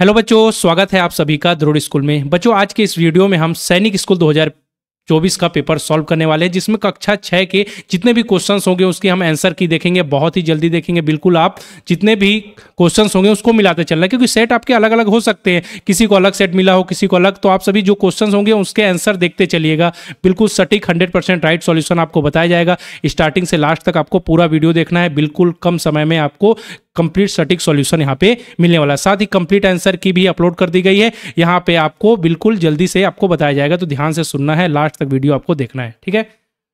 hello बच्चों स्वागत है आप सभी का द्रोड़ स्कूल में बच्चों आज के इस वीडियो में हम सैनिक स्कूल 2024 का पेपर सॉल्व करने वाले हैं जिसमें कक्षा छः के जितने भी क्वेश्चंस होंगे उसके हम आंसर की देखेंगे बहुत ही जल्दी देखेंगे बिल्कुल आप जितने भी क्वेश्चंस होंगे उसको मिलाते चलना क्योंकि सेट आपके अलग अलग हो सकते हैं किसी को अलग सेट मिला हो किसी को अलग तो आप सभी जो क्वेश्चन होंगे उसके आंसर देखते चलिएगा बिल्कुल सटीक हंड्रेड राइट सोल्यूशन आपको बताया जाएगा स्टार्टिंग से लास्ट तक आपको पूरा वीडियो देखना है बिल्कुल कम समय में आपको कंप्लीट सटीक सॉल्यूशन यहाँ पे मिलने वाला साथ ही कंप्लीट आंसर की भी अपलोड कर दी गई है यहाँ पे आपको बिल्कुल जल्दी से आपको बताया जाएगा तो ध्यान से सुनना है लास्ट तक वीडियो आपको देखना है ठीक है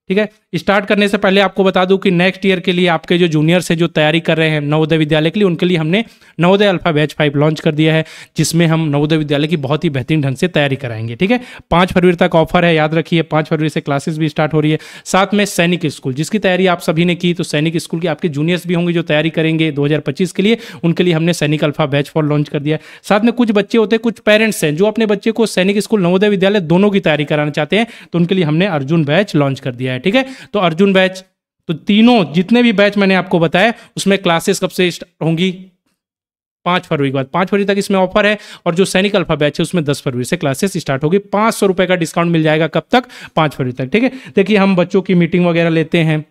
ठीक है स्टार्ट करने से पहले आपको बता दूं कि नेक्स्ट ईयर के लिए आपके जो जूनियर्स हैं जो तैयारी कर रहे हैं नवोदय विद्यालय के लिए उनके लिए हमने Navodaya alpha batch five launch कर दिया है जिसमें हम नवोदय विद्यालय की बहुत ही बेहतरीन ढंग से तैयारी कराएंगे ठीक है पाँच फरवरी तक ऑफर है याद रखिए पाँच फरवरी से क्लासेस भी स्टार्ट हो रही है साथ में सैनिक स्कूल जिसकी तैयारी आप सभी ने की तो सैनिक स्कूल की आपके जूनियर्स भी होंगे जो तैयारी करेंगे दो के लिए उनके लिए हमने सैनिक अल्फा बैच फॉर लॉन्च कर दिया साथ में कुछ बच्चे होते हैं कुछ पेरेंट्स हैं जो अपने बच्चे को सैनिक स्कूल नवोदय विद्यालय दोनों की तैयारी कराना चाहते हैं तो उनके लिए हमने अर्जुन बैच लॉन्च कर दिया है है ठीक है तो अर्जुन बैच तो तीनों जितने भी बैच मैंने आपको बताया उसमें क्लासेस कब से होंगी पांच फरवरी के बाद पांच फरवरी तक इसमें ऑफर है और जो सैनिक अल्फा बैच है उसमें दस फरवरी से क्लासेस स्टार्ट होगी पांच सौ रुपए का डिस्काउंट मिल जाएगा कब तक पांच फरवरी तक ठीक है देखिए हम बच्चों की मीटिंग वगैरह लेते हैं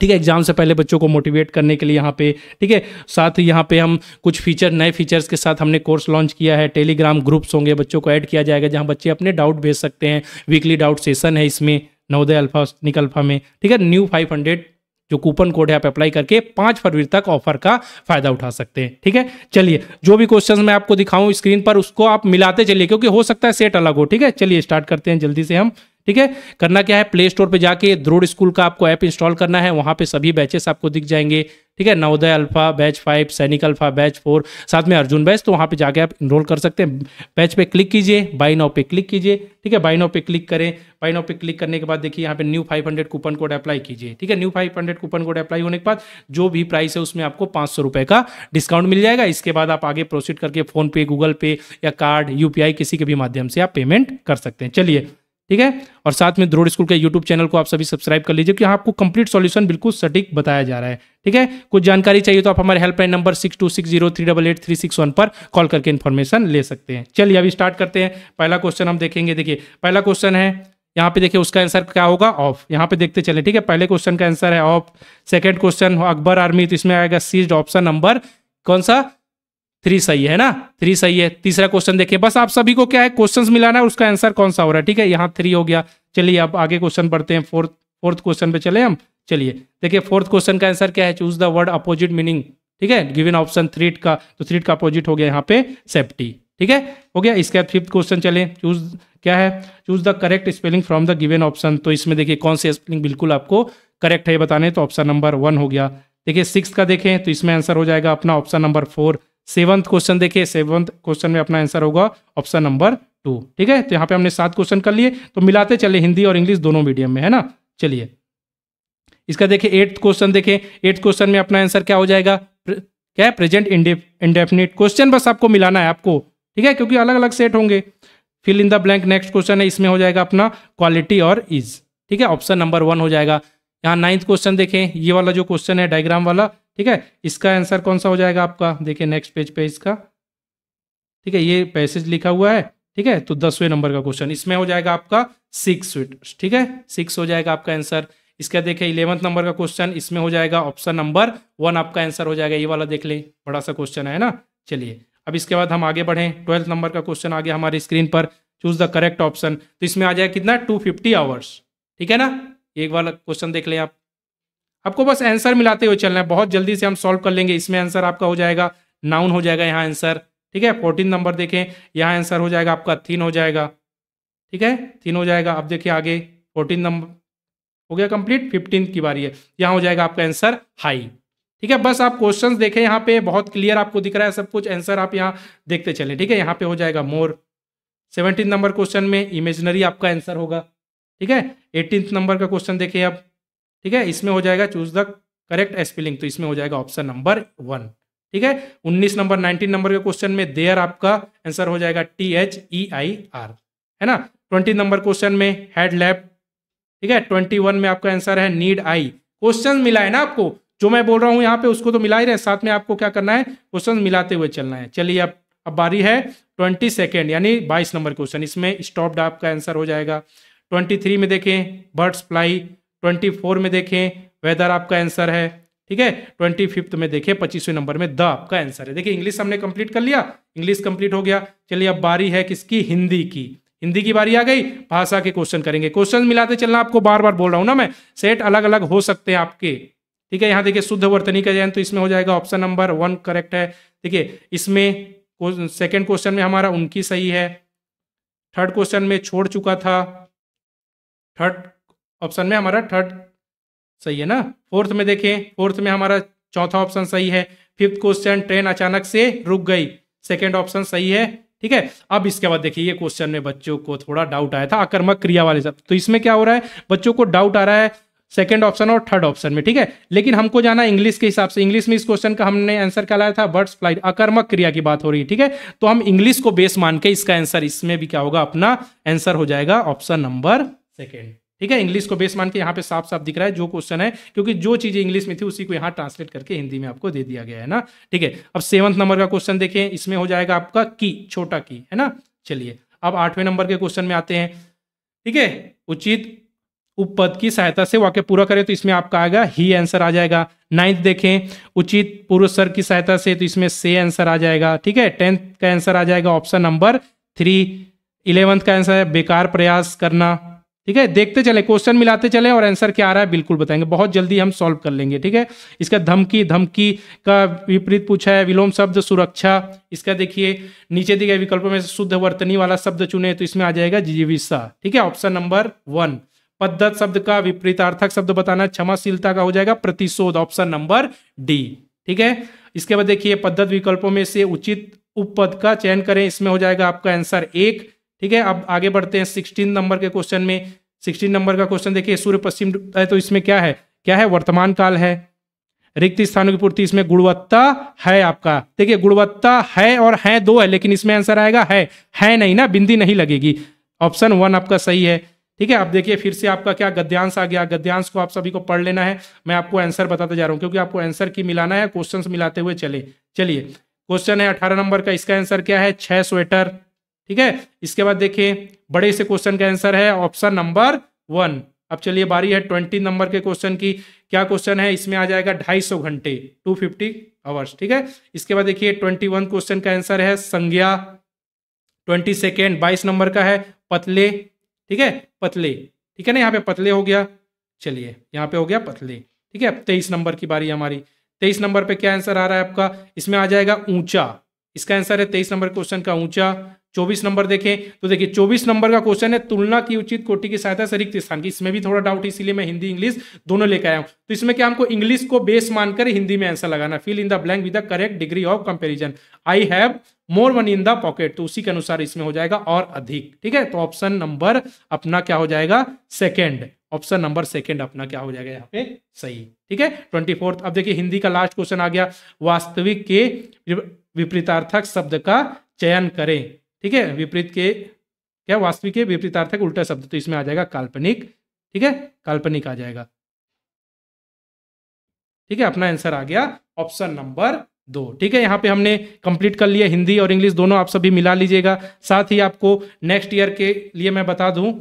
ठीक है एग्जाम से पहले बच्चों को मोटिवेट करने के लिए यहाँ पे ठीक है साथ ही यहाँ पे हम कुछ फीचर नए फीचर्स के साथ हमने कोर्स लॉन्च किया है टेलीग्राम ग्रुप्स होंगे बच्चों को ऐड किया जाएगा जहाँ बच्चे अपने डाउट भेज सकते हैं वीकली डाउट सेशन है इसमें नवोदय अल्फा स्निक अल्फा में ठीक है न्यू फाइव हंड्रेड जो कूपन कोड है आप अप्लाई करके पांच फरवरी तक ऑफर का फायदा उठा सकते हैं ठीक है चलिए जो भी क्वेश्चन मैं आपको दिखाऊं स्क्रीन पर उसको आप मिलाते चलिए क्योंकि हो सकता है सेट अलग हो ठीक है चलिए स्टार्ट करते हैं जल्दी से हम ठीक है करना क्या है प्ले स्टोर पर जाके द्रोड स्कूल का आपको ऐप इंस्टॉल करना है वहाँ पर सभी बैचेस आपको दिख जाएंगे ठीक है Navodaya alpha batch five Sainik alpha batch four साथ में अर्जुन बैच तो वहाँ पर जाके आप इनरोल कर सकते हैं बैच पे क्लिक कीजिए बाई नाउ पे क्लिक कीजिए ठीक है बाई नाउ पे क्लिक करें बाई नाउ पे क्लिक करने के बाद देखिए यहाँ पे न्यू 500 कूपन कोड अप्लाई कीजिए ठीक है न्यू 500 कूपन कोड अप्लाई होने के बाद जो भी प्राइस है उसमें आपको पाँच सौ का डिस्काउंट मिल जाएगा इसके बाद आप आगे प्रोसीड करके फोनपे गूगल पे या कार्ड यूपीआई किसी के भी माध्यम से आप पेमेंट कर सकते हैं चलिए ठीक है और साथ में द्रोड स्कूल के यूट्यूब चैनल को आप सभी सब्सक्राइब कर लीजिए क्योंकि आपको कंप्लीट सॉल्यूशन बिल्कुल सटीक बताया जा रहा है ठीक है कुछ जानकारी चाहिए तो आप हमारे helpline number six two six zero three double eight three six one पर कॉल करके इन्फॉर्मेशन ले सकते हैं चलिए अभी स्टार्ट करते हैं पहला क्वेश्चन हम देखेंगे देखिए पहला क्वेश्चन है यहाँ पे देखिए उसका आंसर क्या होगा ऑफ यहाँ पे देखते चले ठीक है पहले क्वेश्चन का आंसर है of second question Akbar army तो इसमें आएगा सीज ऑप्शन नंबर कौन सा थ्री सही है ना थ्री सही है तीसरा क्वेश्चन देखिए बस आप सभी को क्या है क्वेश्चन मिलाना है उसका आंसर कौन सा हो रहा है ठीक है यहाँ थ्री हो गया चलिए अब आगे क्वेश्चन पढ़ते हैं फोर्थ फोर्थ क्वेश्चन पे चले हम चलिए देखिए फोर्थ क्वेश्चन का आंसर क्या है choose the word opposite meaning ठीक है गिवन ऑप्शन थ्रीट का तो थ्रीट का अपोजिट हो गया यहाँ पे सेफ्टी ठीक है हो गया इसके बाद फिफ्थ क्वेश्चन चले चूज क्या है choose the correct spelling from the given option तो इसमें देखिए कौन सी स्पेलिंग बिल्कुल आपको करेक्ट है बताने तो ऑप्शन नंबर वन हो गया देखिए सिक्स का देखें तो इसमें आंसर हो जाएगा अपना option number four seventh question देखिए सेवंथ क्वेश्चन में अपना आंसर होगा ऑप्शन नंबर टू ठीक है तो यहाँ पे हमने सात क्वेश्चन कर लिए तो मिलाते चले हिंदी और इंग्लिश दोनों मीडियम में है ना चलिए इसका देखिए एट्थ क्वेश्चन देखिए एट्थ क्वेश्चन में अपना आंसर क्या हो जाएगा क्या है प्रेजेंट इंडेफिनेट क्वेश्चन बस आपको मिलाना है आपको ठीक है क्योंकि अलग अलग सेट होंगे fill in the blank next question है इसमें हो जाएगा अपना क्वालिटी और इज ठीक है ऑप्शन नंबर वन हो जाएगा यहाँ नाइन्थ क्वेश्चन देखें ये वाला जो क्वेश्चन है डायग्राम वाला ठीक है इसका आंसर कौन सा हो जाएगा आपका देखिए नेक्स्ट पेज पे इसका ठीक है ये पैसेज लिखा हुआ है ठीक है तो दसवें नंबर का क्वेश्चन इसमें हो जाएगा आपका सिक्स ठीक है सिक्स हो जाएगा आपका आंसर इसका देखिए इलेवंथ नंबर का क्वेश्चन इसमें हो जाएगा ऑप्शन नंबर वन आपका आंसर हो जाएगा ये वाला देख लें बड़ा सा क्वेश्चन है ना चलिए अब इसके बाद हम आगे बढ़े ट्वेल्थ नंबर का क्वेश्चन आ गया हमारी स्क्रीन पर चूज द करेक्ट ऑप्शन तो इसमें आ जाएगा कितना टू फिफ्टी आवर्स ठीक है ना एक वाला क्वेश्चन देख लें आप आपको बस आंसर मिलाते हुए चलना है बहुत जल्दी से हम सॉल्व कर लेंगे इसमें आंसर आपका हो जाएगा नाउन हो जाएगा यहाँ आंसर ठीक है फोर्टीन नंबर देखें यहाँ आंसर हो जाएगा आपका थीन हो जाएगा ठीक है थीन हो जाएगा अब देखिए आगे फोर्टीन नंबर हो गया कंप्लीट फिफ्टीन की बारी है यहाँ हो जाएगा आपका आंसर हाई ठीक है बस आप क्वेश्चंस देखें यहाँ पे बहुत क्लियर आपको दिख रहा है सब कुछ आंसर आप यहाँ देखते चले ठीक है यहाँ पे हो जाएगा मोर सेवनटीन नंबर क्वेश्चन में इमेजनरी आपका आंसर होगा ठीक है एटीन नंबर का क्वेश्चन देखिए अब ठीक है इसमें हो जाएगा चूज द करेक्ट स्पेलिंग तो इसमें हो जाएगा ऑप्शन नंबर वन ठीक है 19 नंबर 19 नंबर के क्वेश्चन में देयर आपका आंसर हो जाएगा T H E I R है ना 20 नंबर क्वेश्चन में हेड लेफ्ट ठीक है 21 में आपका आंसर है नीड आई क्वेश्चन मिला है ना आपको जो मैं बोल रहा हूं यहाँ पे उसको तो मिला ही रहे साथ में आपको क्या करना है क्वेश्चन मिलाते हुए चलना है चलिए अब अब बारी है ट्वेंटी सेकेंड यानी बाईस नंबर क्वेश्चन इसमें स्टॉप्ड आपका आंसर हो जाएगा ट्वेंटी थ्री में देखें बर्ड्स फ्लाई ट्वेंटी फोर में देखें वेदर आपका आंसर है ठीक है ट्वेंटी फिफ्थ में देखें पच्चीसवें नंबर में द आपका आंसर है देखिए इंग्लिश हमने कंप्लीट कर लिया इंग्लिश कंप्लीट हो गया चलिए अब बारी है किसकी हिंदी की हिंदी की बारी आ गई भाषा के क्वेश्चन करेंगे क्वेश्चन मिलाते चलना आपको बार बार बोल रहा हूं ना मैं सेट अलग अलग हो सकते हैं आपके ठीक है यहाँ देखिए शुद्ध वर्तनी का जैन तो इसमें हो जाएगा ऑप्शन नंबर वन करेक्ट है ठीक है इसमें सेकेंड क्वेश्चन में हमारा उनकी सही है थर्ड क्वेश्चन में छोड़ चुका था थर्ड ऑप्शन में हमारा थर्ड सही है ना फोर्थ में देखें फोर्थ में हमारा चौथा ऑप्शन सही है फिफ्थ क्वेश्चन ट्रेन अचानक से रुक गई सेकेंड ऑप्शन सही है ठीक है अब इसके बाद देखिए ये क्वेश्चन में बच्चों को थोड़ा डाउट आया था आकर्मक क्रिया वाले सब तो इसमें क्या हो रहा है बच्चों को डाउट आ रहा है सेकेंड ऑप्शन और थर्ड ऑप्शन में ठीक है लेकिन हमको जाना इंग्लिश के हिसाब से इंग्लिश में इस क्वेश्चन का हमने आंसर क्या लाया था बर्ड्स फ्लाइट अकर्मक क्रिया की बात हो रही है ठीक है तो हम इंग्लिश को बेस मान के इसका आंसर इसमें भी क्या होगा अपना आंसर हो जाएगा ऑप्शन नंबर सेकेंड ठीक है इंग्लिश को बेस मान के यहाँ पे साफ साफ दिख रहा है जो क्वेश्चन है क्योंकि जो चीज़ें इंग्लिश में थी उसी को यहाँ ट्रांसलेट करके हिंदी में आपको दे दिया गया है ना ठीक है अब सेवंथ नंबर का क्वेश्चन देखें इसमें हो जाएगा आपका की छोटा की है ना चलिए अब आठवें नंबर के क्वेश्चन में आते हैं ठीक है उचित उपपद की सहायता से वाक्य पूरा करें तो इसमें आपका आएगा ही आंसर आ जाएगा नाइन्थ देखें उचित पूर्व सर की सहायता से तो इसमें से आंसर आ जाएगा ठीक है टेंथ का आंसर आ जाएगा ऑप्शन नंबर थ्री इलेवंथ का आंसर है बेकार प्रयास करना ठीक है देखते चले क्वेश्चन मिलाते चले और आंसर क्या आ रहा है बिल्कुल बताएंगे बहुत जल्दी हम सॉल्व कर लेंगे ठीक है इसका धमकी धमकी का विपरीत पूछा है विलोम शब्द सुरक्षा इसका देखिए नीचे दिए गए विकल्पों में शुद्ध वर्तनी वाला शब्द चुने तो इसमें आ जाएगा जीविसा ठीक है ऑप्शन नंबर वन पद्धत शब्द का विपरीतार्थक शब्द बताना क्षमाशीलता का हो जाएगा प्रतिशोध ऑप्शन नंबर डी ठीक है इसके बाद देखिए पद्धत विकल्पों में से उचित उपपद का चयन करें इसमें हो जाएगा आपका आंसर एक ठीक है अब आगे बढ़ते हैं सिक्सटीन नंबर के क्वेश्चन में सिक्सटीन नंबर का क्वेश्चन देखिए सूर्य पश्चिम है तो इसमें क्या है क्या है वर्तमान काल है रिक्त स्थानों की पूर्ति इसमें गुणवत्ता है आपका देखिए गुणवत्ता है और है दो है लेकिन इसमें आंसर आएगा है है नहीं ना बिंदी नहीं लगेगी ऑप्शन वन आपका सही है ठीक है आप देखिए फिर से आपका क्या गद्यांश आ गया गद्यांश को आप सभी को पढ़ लेना है मैं आपको आंसर बताते जा रहा हूं क्योंकि आपको आंसर की मिलाना है क्वेश्चन मिलाते हुए चले चलिए क्वेश्चन है अठारह नंबर का इसका आंसर क्या है छह स्वेटर ठीक है इसके बाद देखिए बड़े से क्वेश्चन का आंसर है ऑप्शन नंबर वन अब चलिए बारी है ट्वेंटी नंबर के क्वेश्चन की क्या क्वेश्चन है इसमें आ जाएगा ढाई सौ घंटे टू फिफ्टी आवर्स ठीक है इसके बाद देखिए ट्वेंटी वन क्वेश्चन का आंसर है संज्ञा ट्वेंटी सेकेंड बाईस नंबर का है पतले ठीक है पतले ठीक है ना यहाँ पे पतले हो गया चलिए यहाँ पे हो गया पतले ठीक है अब तेईस नंबर की बारी हमारी तेईस नंबर पे क्या आंसर आ रहा है आपका इसमें आ जाएगा ऊंचा इसका आंसर है तेईस नंबर क्वेश्चन का ऊंचा चौबीस नंबर देखें तो देखिए चौबीस नंबर का क्वेश्चन है तुलना की उचित कोटि की सहायता से रिक्त स्थान की इसमें भी थोड़ा डाउट है इसलिए मैं हिंदी इंग्लिश दोनों लेकर आया हूं तो इसमें क्या हमको इंग्लिश को बेस मानकर हिंदी में आंसर लगाना fill in the blank with the correct degree of comparison I have more one in the pocket तो उसी के अनुसार इसमें हो जाएगा और अधिक ठीक है तो ऑप्शन नंबर अपना क्या हो जाएगा सेकेंड ऑप्शन नंबर सेकेंड अपना क्या हो जाएगा यहाँ पे सही ठीक है ट्वेंटी फोर्थ अब देखिए हिंदी का लास्ट क्वेश्चन आ गया वास्तविक के विपरीतार्थक शब्द का चयन करें ठीक है विपरीत के क्या वास्तविक है विपरीतार्थक उल्टा शब्द तो इसमें आ जाएगा काल्पनिक ठीक है काल्पनिक आ जाएगा ठीक है अपना आंसर आ गया ऑप्शन नंबर दो ठीक है यहाँ पे हमने कंप्लीट कर लिया हिंदी और इंग्लिश दोनों आप सभी मिला लीजिएगा साथ ही आपको नेक्स्ट ईयर के लिए मैं बता दूं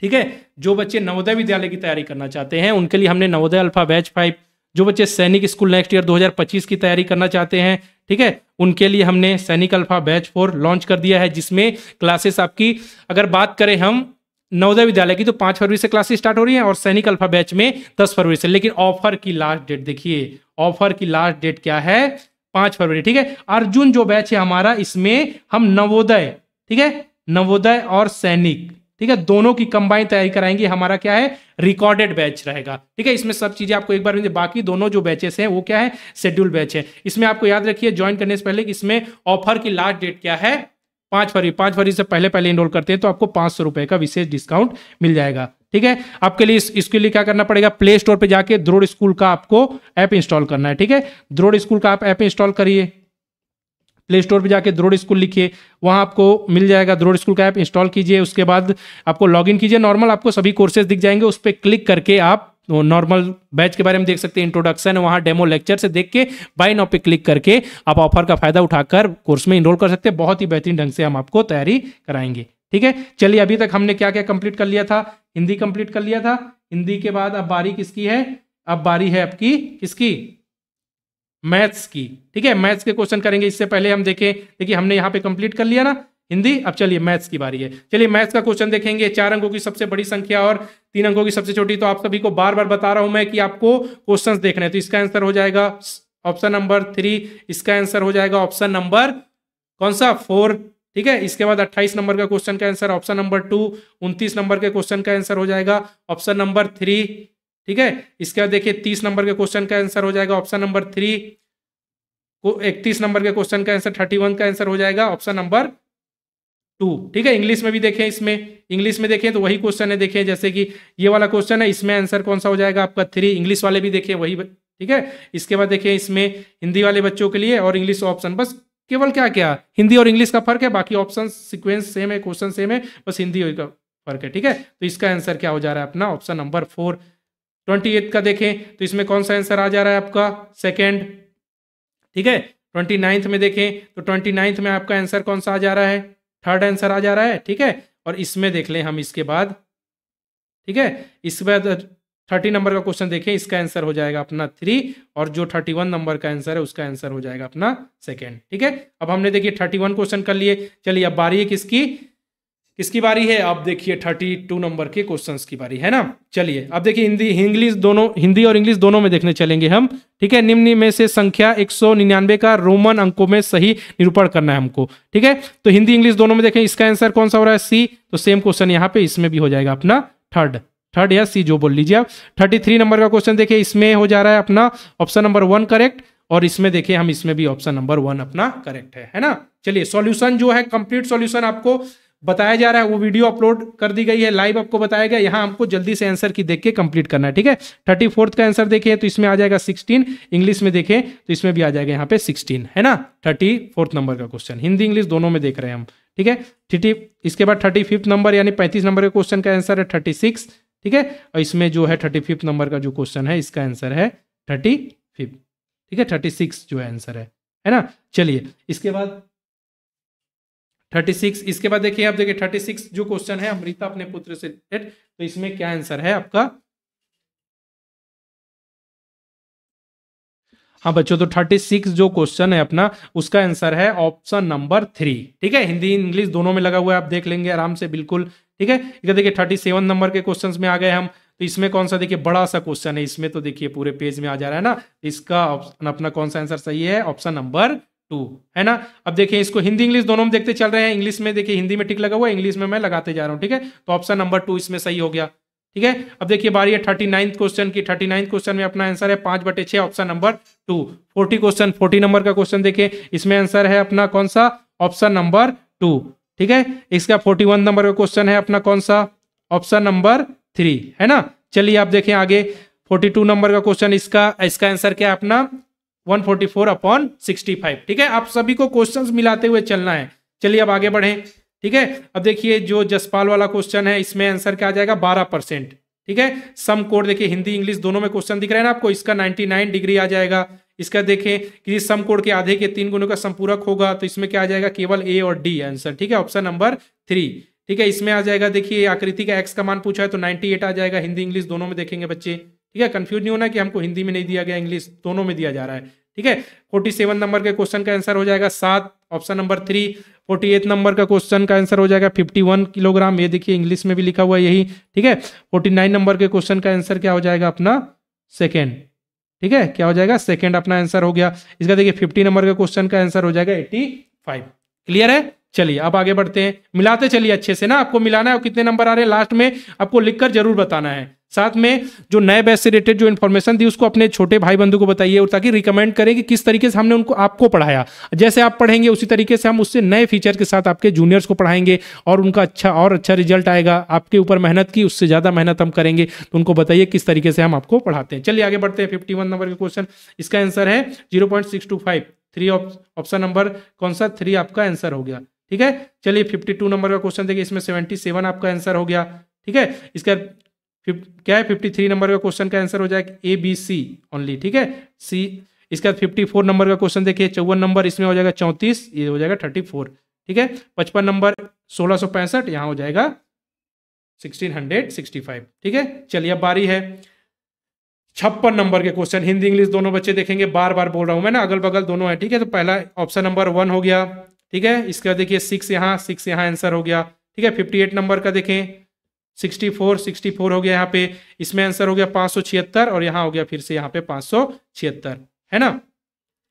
ठीक है जो बच्चे नवोदय विद्यालय की तैयारी करना चाहते हैं उनके लिए हमने नवोदय अल्फा बैच फाइव जो बच्चे सैनिक स्कूल नेक्स्ट ईयर 2025 की तैयारी करना चाहते हैं ठीक है उनके लिए हमने सैनिक अल्फा बैच फोर लॉन्च कर दिया है जिसमें क्लासेस आपकी अगर बात करें हम नवोदय विद्यालय की तो पांच फरवरी से क्लासेस स्टार्ट हो रही है और सैनिक अल्फा बैच में दस फरवरी से लेकिन ऑफर की लास्ट डेट देखिए ऑफर की लास्ट डेट क्या है पांच फरवरी ठीक है अर्जुन जो बैच है हमारा इसमें हम नवोदय ठीक है नवोदय और सैनिक ठीक है दोनों की कंबाइन तैयारी कराएंगे हमारा क्या है रिकॉर्डेड बैच रहेगा ठीक है इसमें सब चीजें आपको एक बार बाकी दोनों जो बैचेस हैं वो क्या है शेड्यूल बैच है इसमें आपको याद रखिए ज्वाइन करने से पहले इसमें ऑफर की लास्ट डेट क्या है पांच फरवरी पांच फरवरी से पहले पहले इनरोल करते हैं तो आपको पांच सौ रुपए का विशेष डिस्काउंट मिल जाएगा ठीक है आपके लिए इस, इसके लिए क्या करना पड़ेगा प्ले स्टोर पर जाके द्रोड स्कूल का आपको ऐप इंस्टॉल करना है ठीक है द्रोड स्कूल का आप ऐप इंस्टॉल करिए प्ले स्टोर पर जाके द्रोड स्कूल लिखिए वहाँ आपको मिल जाएगा द्रोड स्कूल का ऐप इंस्टॉल कीजिए उसके बाद आपको लॉगिन कीजिए नॉर्मल आपको सभी कोर्सेज दिख जाएंगे उस पर क्लिक करके आप वो नॉर्मल बैच के बारे में देख सकते हैं इंट्रोडक्शन वहाँ डेमो लेक्चर से देख के बाय नॉप पे क्लिक करके आप ऑफर का फायदा उठाकर कोर्स में इनरोल कर सकते हैं बहुत ही बेहतरीन ढंग से हम आपको तैयारी कराएंगे ठीक है चलिए अभी तक हमने क्या क्या कंप्लीट कर लिया था हिंदी कंप्लीट कर लिया था हिंदी के बाद अब बारी किसकी है अब बारी है आपकी किसकी मैथ्स की ठीक है मैथ्स के क्वेश्चन करेंगे इससे पहले हम देखें देखिए हमने यहाँ पे कंप्लीट कर लिया ना हिंदी अब चलिए मैथ्स की बारी है चलिए मैथ्स का क्वेश्चन देखेंगे चार अंकों की सबसे बड़ी संख्या और तीन अंकों की सबसे छोटी तो आप सभी को बार बार बता रहा हूं मैं कि आपको क्वेश्चन देखना है तो इसका आंसर हो जाएगा ऑप्शन नंबर थ्री इसका आंसर हो जाएगा ऑप्शन नंबर कौन सा फोर ठीक है इसके बाद अट्ठाईस नंबर का क्वेश्चन का आंसर ऑप्शन नंबर टू उनतीस नंबर के क्वेश्चन का आंसर हो जाएगा ऑप्शन नंबर थ्री ठीक है इसके बाद देखिए तीस नंबर के क्वेश्चन का आंसर हो जाएगा ऑप्शन नंबर थ्री को इकतीस नंबर के क्वेश्चन का आंसर थर्टी वन का आंसर हो जाएगा ऑप्शन नंबर टू ठीक है इंग्लिश में भी देखें इसमें इंग्लिश में देखें तो वही क्वेश्चन है देखें जैसे कि ये वाला क्वेश्चन है इसमें आंसर कौन सा हो जाएगा आपका थ्री इंग्लिश वाले भी देखें वही ठीक है इसके बाद देखें इसमें हिंदी वाले बच्चों के लिए और इंग्लिश ऑप्शन बस केवल क्या क्या हिंदी और इंग्लिश का फर्क है बाकी ऑप्शन सिक्वेंस सेम है क्वेश्चन सेम है बस हिंदी का फर्क है ठीक है तो इसका आंसर क्या हो जा रहा है अपना option number four twenty eighth का देखें तो इसमें कौन सा आंसर आ जा रहा है आपका सेकेंड ठीक है ट्वेंटी नाइन्थ में देखें तो ट्वेंटी नाइन्थ में आपका आंसर कौन सा आ जा रहा है थर्ड आंसर आ जा रहा है ठीक है और इसमें देख लें हम इसके बाद ठीक है इस बाद थर्टी नंबर का क्वेश्चन देखें इसका आंसर हो जाएगा अपना थ्री और जो थर्टी वन नंबर का आंसर है उसका आंसर हो जाएगा अपना सेकेंड ठीक है अब हमने देखिए थर्टी वन क्वेश्चन कर लिए चलिए अब बारी है किसकी किसकी बारी है आप देखिए थर्टी टू नंबर के क्वेश्चंस की बारी है ना चलिए अब देखिए हिंदी इंग्लिश दोनों हिंदी और इंग्लिश दोनों में देखने चलेंगे हम ठीक है निम्न में से संख्या एक सौ निन्यानवे का रोमन अंकों में सही निरूपण करना है हमको ठीक है तो हिंदी इंग्लिश दोनों में देखें इसका आंसर कौन सा हो रहा है सी तो सेम क्वेश्चन यहाँ पे इसमें भी हो जाएगा अपना थर्ड थर्ड या सी जो बोल लीजिए आप थर्टी थ्री नंबर का क्वेश्चन देखिए इसमें हो जा रहा है अपना ऑप्शन नंबर वन करेक्ट और इसमें देखिए हम इसमें भी ऑप्शन नंबर वन अपना करेक्ट है है ना चलिए सॉल्यूशन जो है कंप्लीट सॉल्यूशन आपको बताया जा रहा है वो वीडियो अपलोड कर दी गई है लाइव आपको बताया गया यहाँ हमको जल्दी से आंसर की देख के कंप्लीट करना है ठीक है थर्टी फोर्थ का आंसर देखें तो इसमें आ जाएगा सिक्सटीन इंग्लिश में देखें तो इसमें भी आ जाएगा यहाँ पे सिक्सटीन है ना थर्टी फोर्थ नंबर का क्वेश्चन हिंदी इंग्लिश दोनों में देख रहे हैं हम ठीक है थर्टी इसके बाद थर्टी फिफ्थ नंबर यानी पैंतीस नंबर के क्वेश्चन का आंसर है थर्टी सिक्स ठीक है और इसमें जो है थर्टी फिफ्थ नंबर का जो क्वेश्चन है इसका आंसर है थर्टी फिफ्थ ठीक है थर्टी सिक्स जो है आंसर है है ना चलिए इसके बाद थर्टी सिक्स इसके बाद देखिए आप देखिए थर्टी सिक्स जो क्वेश्चन है अमृता अपने पुत्र से रिलेटेड तो इसमें क्या आंसर है आपका हाँ बच्चों तो थर्टी सिक्स जो क्वेश्चन है अपना उसका आंसर है ऑप्शन नंबर थ्री ठीक है हिंदी इंग्लिश दोनों में लगा हुआ है आप देख लेंगे आराम से बिल्कुल ठीक है इधर देखिए थर्टी सेवन नंबर के क्वेश्चन में आ गए हम तो इसमें कौन सा देखिए बड़ा सा क्वेश्चन है इसमें तो देखिए पूरे पेज में आ जा रहा है ना इसका अपना कौन सा आंसर सही है ऑप्शन नंबर टू है ना अब देखिए इसको हिंदी इंग्लिश दोनों में देखते चल रहे हैं इंग्लिश में देखिए हिंदी में टिक लगा हुआ है इंग्लिश में मैं लगाते जा रहा हूँ ठीक है तो ऑप्शन नंबर टू इसमें सही हो गया ठीक है अब देखिए बारी है थर्टी नाइन्थ क्वेश्चन की थर्टी नाइन्थ क्वेश्चन में अपना आंसर है पांच बटे छह option number two forty question forty number का क्वेश्चन देखिए इसमें आंसर है अपना कौन सा ऑप्शन नंबर टू ठीक है इसका फोर्टी वन नंबर का क्वेश्चन है अपना कौन सा ऑप्शन नंबर थ्री है ना चलिए आप देखें आगे फोर्टी टू नंबर का क्वेश्चन इसका इसका आंसर क्या है अपना 144 अपॉन 65 ठीक है आप सभी को क्वेश्चंस मिलाते हुए चलना है चलिए अब आगे बढ़े ठीक है अब देखिए जो जसपाल वाला क्वेश्चन है इसमें आंसर क्या आ जाएगा बारह परसेंट ठीक है सम कोड देखिए हिंदी इंग्लिश दोनों में क्वेश्चन दिख रहे हैं ना आपको इसका 99 डिग्री आ जाएगा इसका देखें कि सम कोड के आधे के तीन गुणों का संपूरक होगा तो इसमें क्या आ जाएगा केवल ए और डी आंसर ठीक है ऑप्शन नंबर थ्री ठीक है इसमें आ जाएगा देखिए आकृति का एक्स का मान पूछा है तो एट आ जाएगा हिंदी इंग्लिश दोनों में देखेंगे बच्चे ठीक है कन्फ्यूज नहीं होना कि हमको हिंदी में नहीं दिया गया इंग्लिश दोनों में दिया जा रहा है ठीक है फोर्टी सेवन नंबर के क्वेश्चन का आंसर हो जाएगा सात option number three forty eight number का क्वेश्चन का आंसर हो जाएगा फिफ्टी वन किलोग्राम ये देखिए इंग्लिश में भी लिखा हुआ यही ठीक है फोर्टी नाइन नंबर के क्वेश्चन का आंसर क्या हो जाएगा अपना सेकेंड ठीक है क्या हो जाएगा सेकेंड अपना आंसर हो गया इसका देखिए फिफ्टी नंबर के क्वेश्चन का आंसर हो जाएगा एट्टी फाइव क्लियर है चलिए अब आगे बढ़ते हैं मिलाते चलिए अच्छे से ना आपको मिलाना है और कितने नंबर आ रहे हैं लास्ट में आपको लिखकर जरूर बताना है साथ में जो नए बैच से रिलेटेड जो इन्फॉर्मेशन दी उसको अपने छोटे भाई बंधु को बताइए और ताकि रिकमेंड करें कि किस तरीके से हमने उनको आपको पढ़ाया जैसे आप पढ़ेंगे उसी तरीके से हम उससे नए फीचर के साथ आपके जूनियर्स को पढ़ाएंगे और उनका अच्छा और अच्छा रिजल्ट आएगा आपके ऊपर मेहनत की उससे ज़्यादा मेहनत हम करेंगे तो उनको बताइए किस तरीके से हम आपको पढ़ाते हैं चलिए आगे बढ़ते हैं फिफ्टी नंबर का क्वेश्चन इसका आंसर है जीरो थ्री ऑप्शन नंबर कौन सा थ्री आपका आंसर हो गया ठीक है चलिए 52 नंबर का क्वेश्चन देखिए इसमें 77 आपका आंसर हो गया ठीक है इसका क्या है फिफ्टी थ्री नंबर का क्वेश्चन का आंसर हो जाएगा ए बी सी ओनली ठीक है सी इसके बाद फिफ्टी फोर नंबर का क्वेश्चन देखिए चौवन नंबर इसमें हो जाएगा चौंतीस ये हो जाएगा थर्टी फोर ठीक है पचपन नंबर सोलह सौ पैंसठ यहाँ हो जाएगा सिक्सटीन हंड्रेड सिक्सटी फाइव ठीक है चलिए अब बारी है छप्पन नंबर के क्वेश्चन हिंदी इंग्लिश दोनों बच्चे देखेंगे बार बार बोल रहा हूँ मैं ना अगल बगल दोनों है ठीक है तो पहला ऑप्शन नंबर वन हो गया ठीक है इसके बाद देखिए सिक्स यहाँ सिक्स यहाँ आंसर हो गया ठीक है फिफ्टी एट नंबर का देखें सिक्सटी फोर सिक्सटी फोर हो गया यहाँ पे इसमें आंसर हो गया पाँच सौ छिहत्तर और यहाँ हो गया फिर से यहाँ पे पाँच सौ छिहत्तर है ना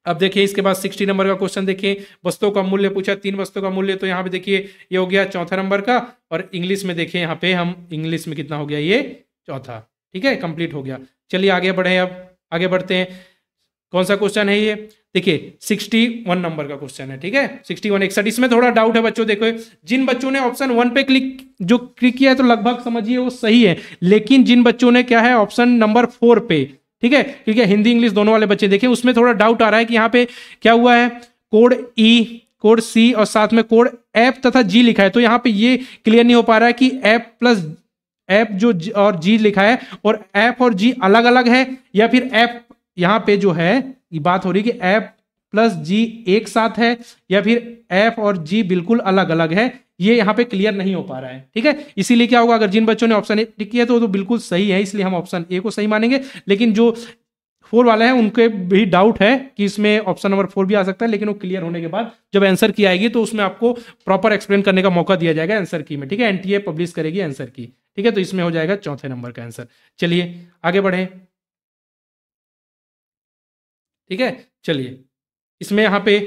अब देखिए इसके बाद सिक्सटी नंबर का क्वेश्चन देखिए वस्तुओं का मूल्य पूछा तीन वस्तुओं का मूल्य तो यहाँ पे देखिए ये हो गया चौथा नंबर का और इंग्लिश में देखिए यहाँ पे हम इंग्लिश में कितना हो गया ये चौथा ठीक है कंप्लीट हो गया चलिए आगे बढ़े अब आगे बढ़ते हैं कौन सा क्वेश्चन है ये देखिए 61 नंबर का क्वेश्चन है ठीक है 61 61 इसमें थोड़ा डाउट है बच्चों देखो जिन बच्चों ने ऑप्शन वन पे क्लिक जो क्लिक किया है तो लगभग समझिए वो सही है लेकिन जिन बच्चों ने क्या है ऑप्शन नंबर फोर पे ठीक है क्योंकि हिंदी इंग्लिश दोनों वाले बच्चे देखें उसमें थोड़ा डाउट आ रहा है कि यहाँ पे क्या हुआ है कोड ई कोड सी और साथ में कोड एप तथा जी लिखा है तो यहाँ पे ये क्लियर नहीं हो पा रहा है कि एप प्लस ऐप जो और जी लिखा है और ऐप और जी अलग अलग है या फिर ऐप यहाँ पे जो है ये बात हो रही कि एफ प्लस जी एक साथ है या फिर एफ और जी बिल्कुल अलग अलग है ये यहाँ पे क्लियर नहीं हो पा रहा है ठीक है इसीलिए क्या होगा अगर जिन बच्चों ने ऑप्शन ए टिक किया तो, तो बिल्कुल सही है इसलिए हम ऑप्शन ए को सही मानेंगे लेकिन जो फोर वाले हैं उनके भी डाउट है कि इसमें ऑप्शन नंबर फोर भी आ सकता है लेकिन वो क्लियर होने के बाद जब आंसर की आएगी तो उसमें आपको प्रॉपर एक्सप्लेन करने का मौका दिया जाएगा आंसर की में ठीक है एनटीए पब्लिश करेगी आंसर की ठीक है तो इसमें हो जाएगा चौथे नंबर का आंसर चलिए आगे बढ़े ठीक है चलिए इसमें यहाँ पे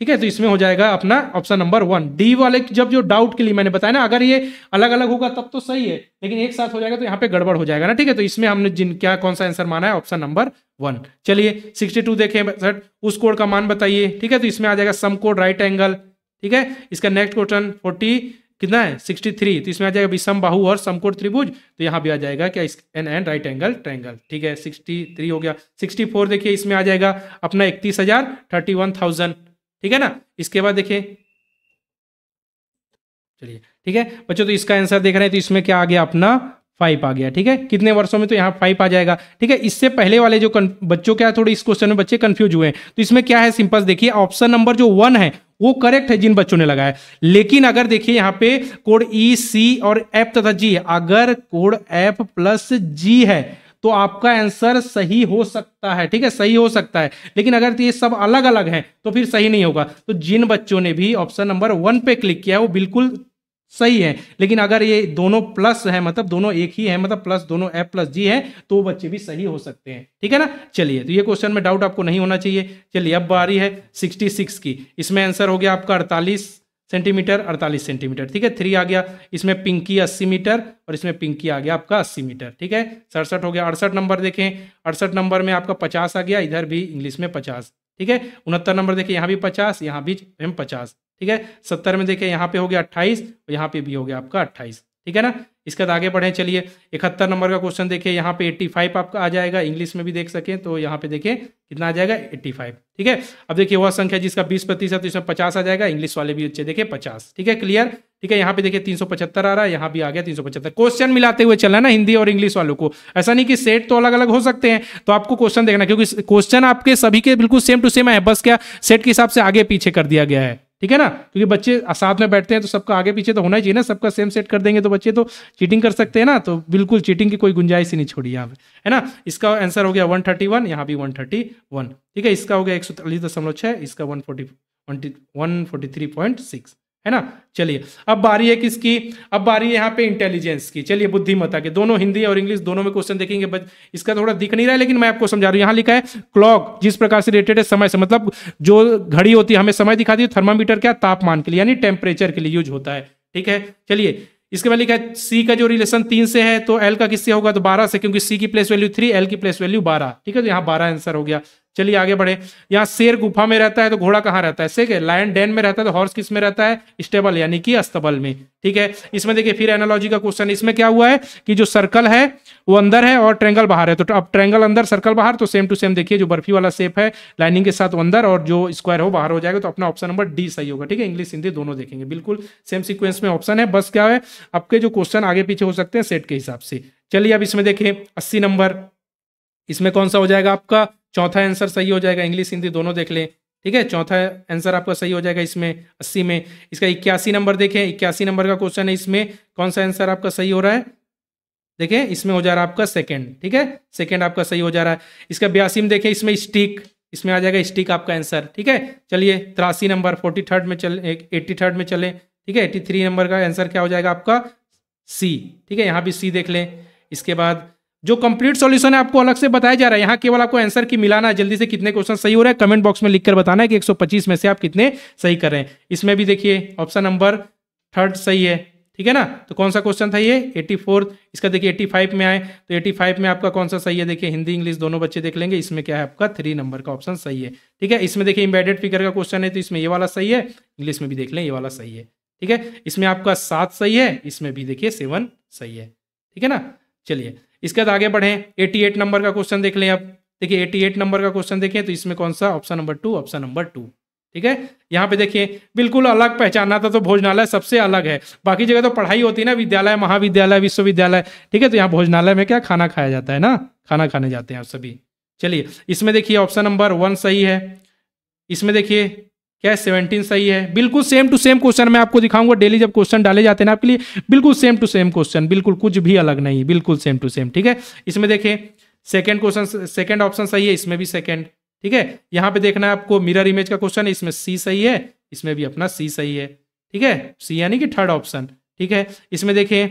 ठीक है तो इसमें हो जाएगा अपना ऑप्शन नंबर वन डी वाले जब जो डाउट के लिए मैंने बताया ना अगर ये अलग अलग होगा तब तो सही है लेकिन एक साथ हो जाएगा तो यहाँ पे गड़बड़ हो जाएगा ना ठीक है तो इसमें हमने जिन क्या कौन सा आंसर माना है ऑप्शन नंबर वन चलिए सिक्सटी टू देखें सर उस कोड का मान बताइए ठीक है तो इसमें आ जाएगा सम कोड राइट एंगल ठीक है इसका नेक्स्ट क्वेश्चन फोर्टी कितना है 63 तो इसमें आ जाएगा विषम बाहु और समकोण त्रिभुज तो यहाँ भी आ जाएगा क्या N and right angle triangle ठीक है 63 हो गया 64 देखिए इसमें आ जाएगा अपना इकतीस हजार थर्टी वन थाउजेंड ठीक है ना इसके बाद देखिए चलिए ठीक है बच्चों तो इसका आंसर देख रहे हैं तो इसमें क्या आ गया अपना फाइव आ गया ठीक है कितने वर्षों में तो यहाँ फाइव आ जाएगा ठीक है इससे पहले वाले जो बच्चों क्या है थोड़े इस क्वेश्चन में बच्चे कंफ्यूज हुए हैं तो इसमें क्या है सिंपल देखिए ऑप्शन नंबर जो वन है वो करेक्ट है जिन बच्चों ने लगाया लेकिन अगर देखिए यहाँ पे कोड ई सी और एफ तथा जी अगर कोड एफ प्लस जी है तो आपका आंसर सही हो सकता है ठीक है सही हो सकता है लेकिन अगर ये सब अलग अलग हैं तो फिर सही नहीं होगा तो जिन बच्चों ने भी ऑप्शन नंबर वन पे क्लिक किया है वो बिल्कुल सही है लेकिन अगर ये दोनों प्लस है मतलब दोनों एक ही है मतलब प्लस दोनों एफ प्लस जी है तो बच्चे भी सही हो सकते हैं ठीक है ना चलिए तो ये क्वेश्चन में डाउट आपको नहीं होना चाहिए चलिए अब बारी है सिक्सटी सिक्स की इसमें आंसर हो गया आपका अड़तालीस सेंटीमीटर अड़तालीस सेंटीमीटर ठीक है थ्री आ गया इसमें पिंकी अस्सी मीटर और इसमें पिंकी आ गया आपका अस्सी मीटर ठीक है सड़सठ हो गया अड़सठ नंबर देखें अड़सठ नंबर में आपका पचास आ गया इधर भी इंग्लिश में पचास ठीक है उनहत्तर नंबर देखिए यहाँ भी पचास यहाँ भी पचास ठीक है सत्तर में देखिए यहाँ पे हो गया अट्ठाईस और यहाँ पे भी हो गया आपका अट्ठाईस ठीक है ना इसके बाद आगे बढ़े चलिए इकहत्तर नंबर का क्वेश्चन देखिए यहाँ पे एट्टी फाइव आपका आ जाएगा इंग्लिश में भी देख सकें तो यहाँ पे देखिए कितना आ जाएगा एट्टी फाइव ठीक है अब देखिए वह संख्या जिसका बीस प्रतिशत इसमें पचास आ जाएगा इंग्लिश वाले भी अच्छे देखिए पचास ठीक है क्लियर ठीक है यहाँ पे देखिए तीन आ रहा है यहाँ भी आ गया तीन क्वेश्चन मिलाते हुए चलना ना हिंदी और इंग्लिश वालों को ऐसा नहीं कि सेट तो अलग अलग हो सकते हैं तो आपको क्वेश्चन देखना क्योंकि क्वेश्चन आपके सभी के बिल्कुल सेम टू सेम है बस क्या सेट के हिसाब से आगे पीछे कर दिया गया है ठीक है ना क्योंकि बच्चे साथ में बैठते हैं तो सबका आगे पीछे तो होना ही चाहिए ना सबका सेम सेट कर देंगे तो बच्चे तो चीटिंग कर सकते हैं ना तो बिल्कुल चीटिंग की कोई गुंजाइश ही नहीं छोड़ी यहाँ पे है ना इसका आंसर हो गया वन थर्टी वन यहाँ भी वन थर्टी वन ठीक है इसका हो गया एक सौ चालीस दशमलव छः इसका one forty one forty three point six है ना चलिए अब बारी है किसकी अब बारी है यहाँ पे इंटेलिजेंस की चलिए बुद्धिमता के दोनों हिंदी और इंग्लिश दोनों में क्वेश्चन देखेंगे बस इसका थोड़ा दिख नहीं रहा है लेकिन मैं आपको समझा रहा हूँ यहाँ लिखा है क्लॉक जिस प्रकार से रिलेटेड है समय से मतलब जो घड़ी होती है हमें समय दिखाती है थर्मामीटर क्या तापमान के लिए यानी टेम्परेचर के लिए यूज होता है ठीक है चलिए इसके बाद लिखा है सी का जो रिलेशन तीन से है तो एल का किससे होगा तो बारह से क्योंकि सी की प्लेस वैल्यू थ्री एल की प्लेस वैल्यू बारह ठीक है तो यहाँ बारह आंसर हो गया चलिए आगे बढ़े यहाँ शेर गुफा में रहता है तो घोड़ा कहाँ रहता है ठीक है लायन डेन में रहता है तो हॉर्स किस में रहता है स्टेबल यानी कि अस्तबल में ठीक है इसमें देखिए फिर एनोलॉजी का क्वेश्चन इसमें क्या हुआ है कि जो सर्कल है वो अंदर है और ट्रेंगल बाहर है तो अब ट्रेंगल अंदर सर्कल बाहर तो सेम टू सेम देखिए जो बर्फी वाला सेप है लाइनिंग के साथ अंदर और जो स्क्वायर हो बाहर हो जाएगा तो अपना ऑप्शन नंबर डी सही होगा ठीक है इंग्लिश हिंदी दोनों देखेंगे बिल्कुल सेम सिक्वेंस में ऑप्शन है बस क्या है आपके जो क्वेश्चन आगे पीछे हो सकते हैं सेट के हिसाब से चलिए अब इसमें देखें अस्सी नंबर इसमें कौन सा हो जाएगा आपका चौथा आंसर सही हो जाएगा इंग्लिश हिंदी दोनों देख लें ठीक है चौथा आंसर आपका सही हो जाएगा इसमें अस्सी में इसका इक्यासी नंबर देखें इक्यासी नंबर का क्वेश्चन है इसमें कौन सा आंसर आपका सही हो रहा है देखें इसमें हो जा रहा है आपका सेकेंड ठीक है सेकेंड आपका सही हो जा रहा है इसका बयासी में देखें इसमें स्टिक इसमें आ जाएगा स्टिक आपका आंसर ठीक है चलिए तिरासी नंबर फोर्टी थर्ड में चल एट्टी थर्ड में चले ठीक है एट्टी थ्री नंबर का आंसर क्या हो जाएगा आपका सी ठीक है यहाँ भी सी देख लें इसके बाद जो कंप्लीट सॉल्यूशन है आपको अलग से बताया जा रहा है यहाँ केवल आपको आंसर की मिलाना है जल्दी से कितने क्वेश्चन सही हो रहा है कमेंट बॉक्स में लिखकर बताना है कि 125 में से आप कितने सही कर रहे हैं इसमें भी देखिए ऑप्शन नंबर थर्ड सही है ठीक है ना तो कौन सा क्वेश्चन था ये एट्टी फोर्थ इसका देखिए एट्टी फाइव में आए तो एट्टी फाइव में आपका कौन सा सही है देखिए हिंदी इंग्लिश दोनों बच्चे देख लेंगे इसमें क्या है आपका थ्री नंबर का ऑप्शन सही है ठीक है इसमें देखिए इम्बेडेड फिगर का क्वेश्चन है तो इसमें ये वाला सही है इंग्लिश में भी देख लें ये वाला सही है ठीक है इसमें आपका सात सही है इसमें भी देखिए सेवन सही है ठीक है ना चलिए इसके बाद आगे बढ़े 88 नंबर का क्वेश्चन देख लें आप देखिए 88 नंबर का क्वेश्चन देखें तो इसमें कौन सा option number two option number two ठीक है यहाँ पे देखिए बिल्कुल अलग पहचाना था तो भोजनालय सबसे अलग है बाकी जगह तो पढ़ाई होती है ना विद्यालय महाविद्यालय विश्वविद्यालय ठीक है तो यहाँ भोजनालय में क्या खाना खाया जाता है ना खाना खाने जाते हैं आप सभी चलिए इसमें देखिए ऑप्शन नंबर वन सही है इसमें देखिए क्या सेवनटीन सही है बिल्कुल सेम टू सेम क्वेश्चन मैं आपको दिखाऊंगा डेली जब क्वेश्चन डाले जाते हैं ना आपके लिए बिल्कुल सेम टू सेम क्वेश्चन बिल्कुल कुछ भी अलग नहीं बिल्कुल सेम टू सेम ठीक है इसमें देखिए सेकेंड क्वेश्चन सेकेंड ऑप्शन सही है इसमें भी सेकेंड ठीक है यहां पे देखना है आपको मिरर इमेज का क्वेश्चन है इसमें सी सही है इसमें भी अपना सी सही है ठीक है सी यानी कि थर्ड ऑप्शन ठीक है इसमें देखिए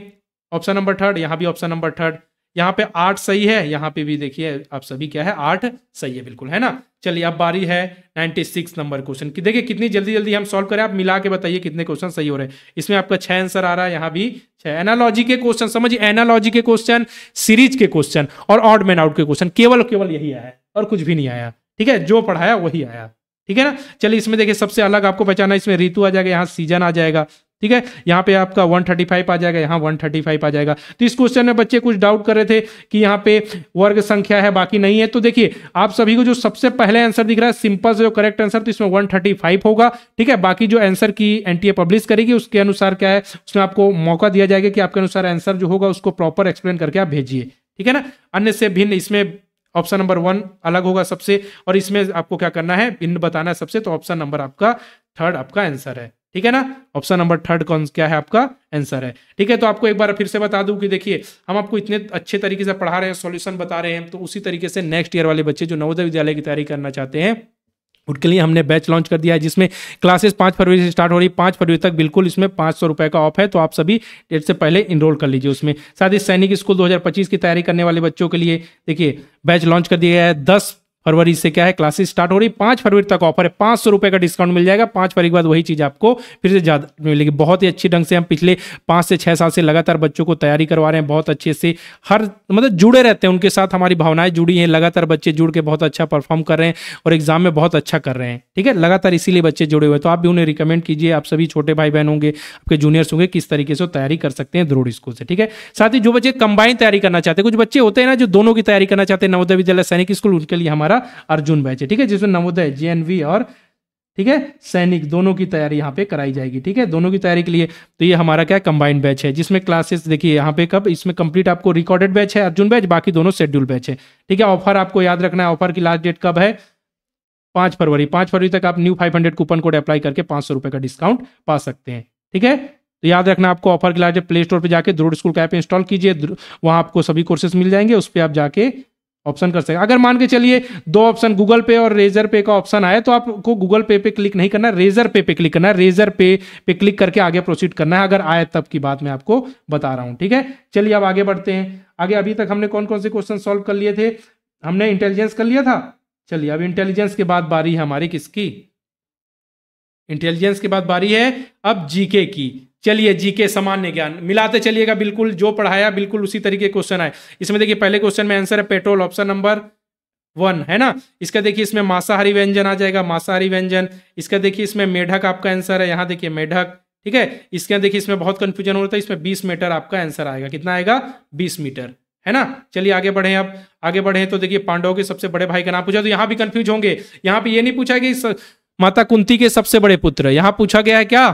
ऑप्शन नंबर थर्ड यहां भी ऑप्शन नंबर थर्ड यहाँ पे आठ सही है यहाँ पे भी देखिए आप सभी क्या है आठ सही है बिल्कुल है ना चलिए अब बारी है 96 नंबर क्वेश्चन की देखिए कितनी जल्दी जल्दी हम सॉल्व करें आप मिला के बताइए कितने क्वेश्चन सही हो रहे हैं इसमें आपका छह आंसर आ रहा है यहाँ भी छह एनालॉजी के क्वेश्चन समझिए एनालॉजी के क्वेश्चन सीरीज के क्वेश्चन और ऑड मैन आउट के क्वेश्चन केवल केवल यही आया है और कुछ भी नहीं आया ठीक है जो पढ़ाया वही आया ठीक है ना चलिए इसमें देखिए सबसे अलग आपको पहचाना इसमें ऋतु आ जाएगा यहाँ सीजन आ जाएगा ठीक है यहाँ पे आपका 135 आ जाएगा यहाँ 135 आ जाएगा तो इस क्वेश्चन में बच्चे कुछ डाउट कर रहे थे कि यहाँ पे वर्ग संख्या है बाकी नहीं है तो देखिए आप सभी को जो सबसे पहले आंसर दिख रहा है सिंपल से जो करेक्ट आंसर तो इसमें 135 होगा ठीक है बाकी जो आंसर की एनटीए पब्लिश करेगी उसके अनुसार क्या है उसमें आपको मौका दिया जाएगा कि आपके अनुसार आंसर जो होगा उसको प्रॉपर एक्सप्लेन करके आप भेजिए ठीक है ना अन्य से भिन्न इसमें ऑप्शन नंबर वन अलग होगा सबसे और इसमें आपको क्या करना है भिन्न बताना है सबसे तो ऑप्शन नंबर आपका थर्ड आपका आंसर है ठीक है ना ऑप्शन नंबर थर्ड कौन क्या है आपका आंसर है ठीक है तो आपको एक बार फिर से बता दूं कि देखिए हम आपको इतने अच्छे तरीके से पढ़ा रहे हैं सॉल्यूशन बता रहे हैं तो उसी तरीके से नेक्स्ट ईयर वाले बच्चे जो नवोदय विद्यालय की तैयारी करना चाहते हैं उनके लिए हमने बैच लॉन्च कर दिया है जिसमें क्लासेस पाँच फरवरी से स्टार्ट हो रही है पाँच फरवरी तक बिल्कुल इसमें पाँच सौ रुपये का ऑफ है तो आप सभी डेट से पहले इनरोल कर लीजिए उसमें साथ ही सैनिक स्कूल 2025 की तैयारी करने वाले बच्चों के लिए देखिए बैच लॉन्च कर दिया है दस फरवरी से क्या है क्लासेस स्टार्ट हो रही है पांच फरवरी तक ऑफर है पांच सौ रुपये का डिस्काउंट मिल जाएगा पांच फरवरी के बाद वही चीज़ आपको फिर से ज़्यादा मिलेगी बहुत ही अच्छी ढंग से हम पिछले पांच से छह साल से लगातार बच्चों को तैयारी करवा रहे हैं बहुत अच्छे से हर मतलब जुड़े रहते हैं उनके साथ हमारी भावनाएं जुड़ी हैं लगातार बच्चे जुड़ के बहुत अच्छा परफॉर्म कर रहे हैं और एग्जाम में बहुत अच्छा कर रहे हैं ठीक है लगातार इसीलिए बच्चे जुड़े हुए तो आप भी उन्हें रिकमेंड कीजिए आप सभी छोटे भाई बहन होंगे आपके जूनियर्स होंगे किस तरीके से तैयारी कर सकते हैं द्रोड़ स्कूल से ठीक है साथ ही जो बच्चे कंबाइन तैयारी करना चाहते हैं कुछ बच्चे होते हैं ना जो दोनों की तैयारी करना चाहते हैं नवोदय विद्यालय सैनिक स्कूल उनके लिए हमारा हमारा अर्जुन बैच है ठीक है जिसमें नवोदय जे और ठीक है सैनिक दोनों की तैयारी यहाँ पे कराई जाएगी ठीक है दोनों की तैयारी के लिए तो ये हमारा क्या कंबाइंड बैच है जिसमें क्लासेस देखिए यहाँ पे कब इसमें कंप्लीट आपको रिकॉर्डेड बैच है अर्जुन बैच बाकी दोनों शेड्यूल बैच है ठीक है ऑफर आपको याद रखना है ऑफर की लास्ट डेट कब है पांच फरवरी पांच फरवरी तक आप new five coupon code apply करके पांच का डिस्काउंट पा सकते हैं ठीक है तो याद रखना आपको ऑफर की लास्ट प्ले स्टोर पर जाकर द्रोड स्कूल का ऐप इंस्टॉल कीजिए वहां आपको सभी कोर्सेस मिल जाएंगे उस पर आप जाके ऑप्शन कर सकते अगर मान के चलिए दो ऑप्शन गूगल पे और रेजर पे का ऑप्शन आया तो आपको गूगल पे पे क्लिक नहीं करना रेजर पे पे क्लिक करना रेजर पे पे क्लिक करके आगे प्रोसीड करना है अगर आए तब की बात मैं आपको बता रहा हूं ठीक है चलिए अब आगे बढ़ते हैं आगे अभी तक हमने कौन कौन से क्वेश्चन सोल्व कर लिए थे हमने इंटेलिजेंस कर लिया था चलिए अब इंटेलिजेंस के बाद बारी है हमारी किसकी इंटेलिजेंस के बाद बारी है अब जीके की चलिए जीके सामान्य ज्ञान मिलाते चलिएगा बिल्कुल जो पढ़ाया बिल्कुल उसी तरीके क्वेश्चन आए इसमें देखिए पहले क्वेश्चन में आंसर है पेट्रोल ऑप्शन नंबर वन है ना इसका देखिए इसमें मांसाहारी व्यंजन आ जाएगा मांसाहारी व्यंजन इसका देखिए इसमें मेढक आपका आंसर है यहाँ देखिए मेढक ठीक है इसका देखिए इसमें बहुत कंफ्यूजन होता है इसमें बीस मीटर आपका आंसर आएगा कितना आएगा बीस मीटर है ना चलिए आगे बढ़े अब आगे बढ़े तो देखिए पांडव के सबसे बड़े भाई का नाम पूछा तो यहाँ भी कंफ्यूज होंगे यहाँ पे ये नहीं पूछा कि माता कुंती के सबसे बड़े पुत्र यहाँ पूछा गया है क्या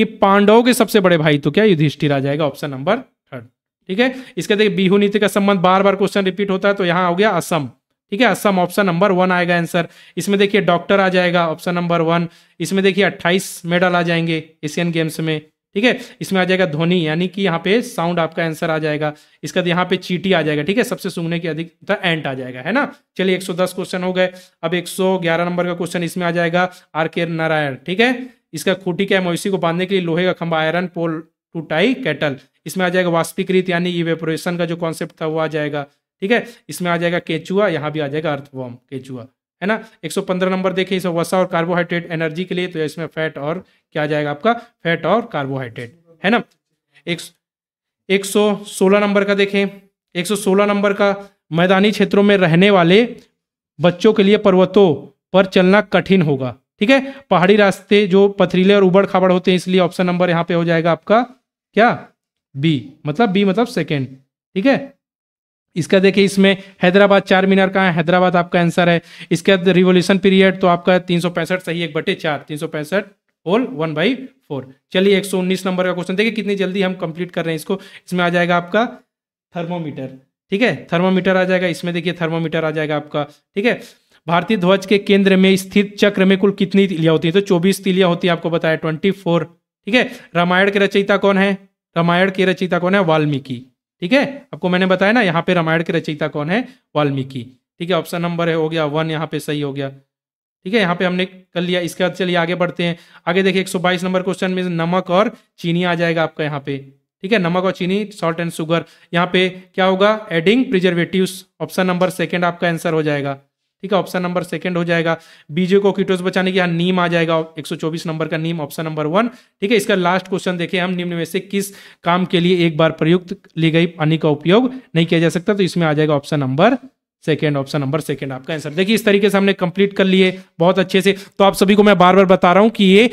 कि पांडवों के सबसे बड़े भाई तो क्या युधिष्ठिर आ जाएगा ऑप्शन नंबर थर्ड ठीक है इसके देखिए बिहू नीति का संबंध बार बार क्वेश्चन रिपीट होता है तो यहाँ हो गया असम ठीक है असम ऑप्शन नंबर वन आएगा आंसर इसमें देखिए डॉक्टर आ जाएगा ऑप्शन नंबर वन इसमें देखिए अट्ठाईस मेडल आ जाएंगे एशियन गेम्स में ठीक है इसमें आ जाएगा ध्वनि यानी कि यहाँ पे साउंड आपका आंसर आ जाएगा इसका यहाँ पे चीटी आ जाएगा ठीक है सबसे सुनने की अधिक एंट आ जाएगा है ना चलिए 110 क्वेश्चन हो गए अब 111 नंबर का क्वेश्चन इसमें आ जाएगा आर के नारायण ठीक है इसका खूटी क्या है मवेशी को बांधने के लिए लोहे का खंबा iron pole to tie cattle इसमें आ जाएगा वास्पिकृत यानी इवेपोरेशन का जो कॉन्सेप्ट था वो आ जाएगा ठीक है इसमें आ जाएगा केचुआ यहाँ भी आ जाएगा अर्थवॉर्म केचुआ है ना 115 नंबर देखिए इसमें वसा और कार्बोहाइड्रेट एनर्जी के लिए तो इसमें फैट और क्या आ जाएगा आपका फैट और कार्बोहाइड्रेट है ना एक एक सौ सोलह नंबर का देखें एक सौ सोलह नंबर का मैदानी क्षेत्रों में रहने वाले बच्चों के लिए पर्वतों पर चलना कठिन होगा ठीक है पहाड़ी रास्ते जो पथरीले और उबड़ खाबड़ होते हैं इसलिए ऑप्शन नंबर यहां पे हो जाएगा आपका क्या बी मतलब बी मतलब सेकेंड ठीक है इसका देखिए इसमें हैदराबाद चार मीनार कहाँ है हैदराबाद आपका आंसर है इसके बाद रिवोल्यूशन पीरियड तो आपका तीन सौ पैंसठ सही एक बटे चार तीन सौ पैंसठ होल वन बाई फोर चलिए एक सौ उन्नीस नंबर का क्वेश्चन देखिए कितनी जल्दी हम कंप्लीट कर रहे हैं इसको इसमें आ जाएगा आपका थर्मोमीटर ठीक है थर्मोमीटर आ जाएगा इसमें देखिए थर्मोमीटर आ जाएगा आपका ठीक है भारतीय ध्वज के केंद्र में स्थित चक्र में कुल कितनी तिलियां होती हैं तो चौबीस तिलियां होती है आपको बताया ट्वेंटी फोर ठीक है रामायण के रचयिता कौन है रामायण के रचयिता कौन है वाल्मीकि ठीक है आपको मैंने बताया ना यहाँ पे रामायण के रचयिता कौन है वाल्मीकि ठीक है ऑप्शन नंबर है हो गया वन यहाँ पे सही हो गया ठीक है यहाँ पे हमने कर लिया इसके बाद चलिए आगे बढ़ते हैं आगे देखिए 122 नंबर क्वेश्चन में नमक और चीनी आ जाएगा आपका यहाँ पे ठीक है नमक और चीनी सॉल्ट एंड शुगर यहाँ पे क्या होगा adding preservative option number second आपका आंसर हो जाएगा ठीक है ऑप्शन नंबर सेकंड हो जाएगा बीजे को कीटोस बचाने के यहाँ नीम आ जाएगा 124 नंबर का नीम ऑप्शन नंबर वन ठीक है इसका लास्ट क्वेश्चन देखिए हम निम्न में से किस काम के लिए एक बार प्रयुक्त ली गई पानी का उपयोग नहीं किया जा सकता तो इसमें आ जाएगा option number second option number second आपका आंसर देखिए इस तरीके से हमने कंप्लीट कर लिए बहुत अच्छे से तो आप सभी को मैं बार बार बता रहा हूं कि ये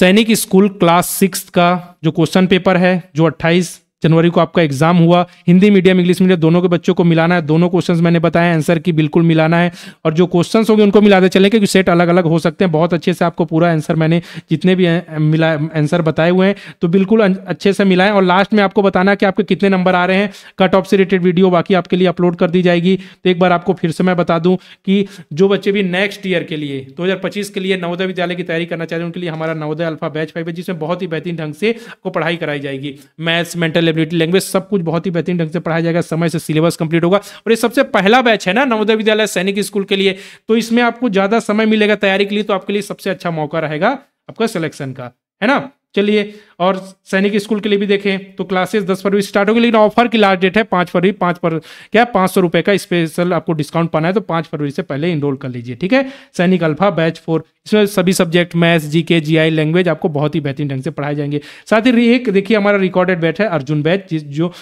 सैनिक स्कूल क्लास सिक्स का जो क्वेश्चन पेपर है जो 28 जनवरी को आपका एग्जाम हुआ हिंदी मीडियम इंग्लिश मीडियम दोनों के बच्चों को मिलाना है दोनों क्वेश्चन मैंने बताया आंसर की बिल्कुल मिलाना है और जो क्वेश्चन होंगे उनको मिलाते चले क्योंकि सेट अलग अलग हो सकते हैं बहुत अच्छे से आपको पूरा आंसर मैंने जितने भी मिला आंसर बताए हुए हैं तो बिल्कुल अं, अच्छे से मिलाएं और लास्ट में आपको बताना कि आपके कितने नंबर आ रहे हैं कट ऑफ से रिलेटेड वीडियो बाकी आपके लिए अपलोड कर दी जाएगी तो एक बार आपको फिर से मैं बता दूं कि जो बच्चे भी नेक्स्ट ईयर के लिए 2025 के लिए नवोदय विद्यालय की तैयारी करना चाहते हैं उनके लिए हमारा नवोदय अल्फा बैच फाइव है जिसमें बहुत ही बेहतरीन ढंग से आपको पढ़ाई कराई जाएगी मैथ्स मेंटल स्टेबिलिटी लैंग्वेज सब कुछ बहुत ही बेहतरीन ढंग से पढ़ाया जाएगा समय से सिलेबस कंप्लीट होगा और ये सबसे पहला बैच है ना नवोदय विद्यालय सैनिक स्कूल के लिए तो इसमें आपको ज्यादा समय मिलेगा तैयारी के लिए तो आपके लिए सबसे अच्छा मौका रहेगा आपका सिलेक्शन का है ना चलिए और सैनिक स्कूल के लिए भी देखें तो क्लासेस दस फरवरी स्टार्ट होगी लेकिन ऑफर की लास्ट डेट है पाँच फरवरी पाँच पर क्या पाँच सौ रुपये का स्पेशल आपको डिस्काउंट पाना है तो पाँच फरवरी से पहले इनरोल कर लीजिए ठीक है सैनिक अल्फा बैच फोर इसमें सभी subject maths GK GI G I language आपको बहुत ही बेहतरीन ढंग से पढ़ाए जाएंगे साथ ही एक देखिए हमारा रिकॉर्डेड बैच है अर्जुन बैच जिस जो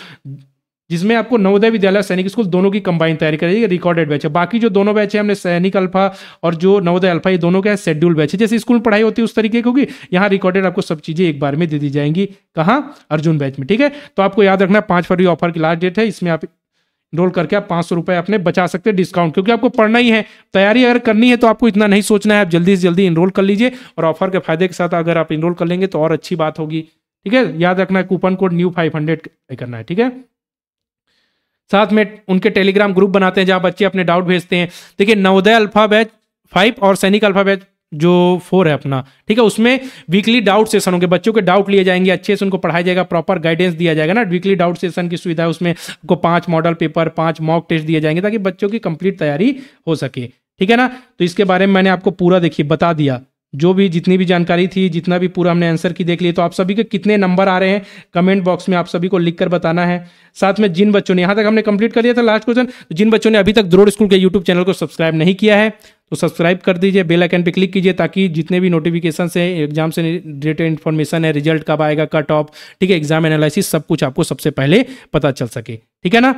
जिसमें आपको नवोदय विद्यालय सैनिक स्कूल दोनों की कंबाइन तैयारी करेगी रिकॉर्डेड बैच है बाकी जो दोनों बैच है हमने सैनिक अल्फा और जो नवोदय अल्फा ये दोनों का शेड्यूल बैच है जैसे स्कूल में पढ़ाई होती है उस तरीके की होगी यहाँ रिकॉर्डेड आपको सब चीज़ें एक बार में दे दी जाएंगी कहाँ अर्जुन बैच में ठीक है तो आपको याद रखना पांच फरवरी ऑफर की लास्ट डेट है इसमें आप इनरोल करके आप पाँच सौ रुपये अपने बचा सकते हैं डिस्काउंट क्योंकि आपको पढ़ना ही है तैयारी अगर करनी है तो आपको इतना नहीं सोचना है आप जल्दी से जल्दी इनरोल कर लीजिए और ऑफर के फायदे के साथ अगर आप इनरोल कर लेंगे तो और अच्छी बात होगी ठीक है याद रखना है coupon code new five hundred करना है ठीक है साथ में उनके टेलीग्राम ग्रुप बनाते हैं जहाँ बच्चे अपने डाउट भेजते हैं देखिए नवोदय अल्फा बैच फाइव और सैनिक अल्फा बैच जो फोर है अपना ठीक है उसमें वीकली डाउट सेशन होंगे बच्चों के डाउट लिए जाएंगे अच्छे से उनको पढ़ाया जाएगा प्रॉपर गाइडेंस दिया जाएगा ना वीकली डाउट सेशन की सुविधा है उसमें आपको पांच मॉडल पेपर पांच मॉक टेस्ट दिए जाएंगे ताकि बच्चों की कंप्लीट तैयारी हो सके ठीक है ना तो इसके बारे में मैंने आपको पूरा देखिए बता दिया जो भी जितनी भी जानकारी थी जितना भी पूरा हमने आंसर की देख लिया तो आप सभी के कितने नंबर आ रहे हैं कमेंट बॉक्स में आप सभी को लिख कर बताना है साथ में जिन बच्चों ने यहां तक हमने कंप्लीट कर लिया था लास्ट क्वेश्चन तो जिन बच्चों ने अभी तक द्रोड स्कूल के यूट्यूब चैनल को सब्सक्राइब नहीं किया है तो सब्सक्राइब कर दीजिए बेल आइकन पे क्लिक कीजिए ताकि जितने भी नोटिफिकेशन है एग्जाम से रिलेटेड इन्फॉर्मेशन है रिजल्ट कब आएगा कट ऑफ ठीक है एग्जाम एनालिसिस सब कुछ आपको सबसे पहले पता चल सके ठीक है ना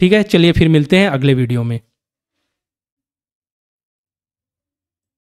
ठीक है चलिए फिर मिलते हैं अगले वीडियो में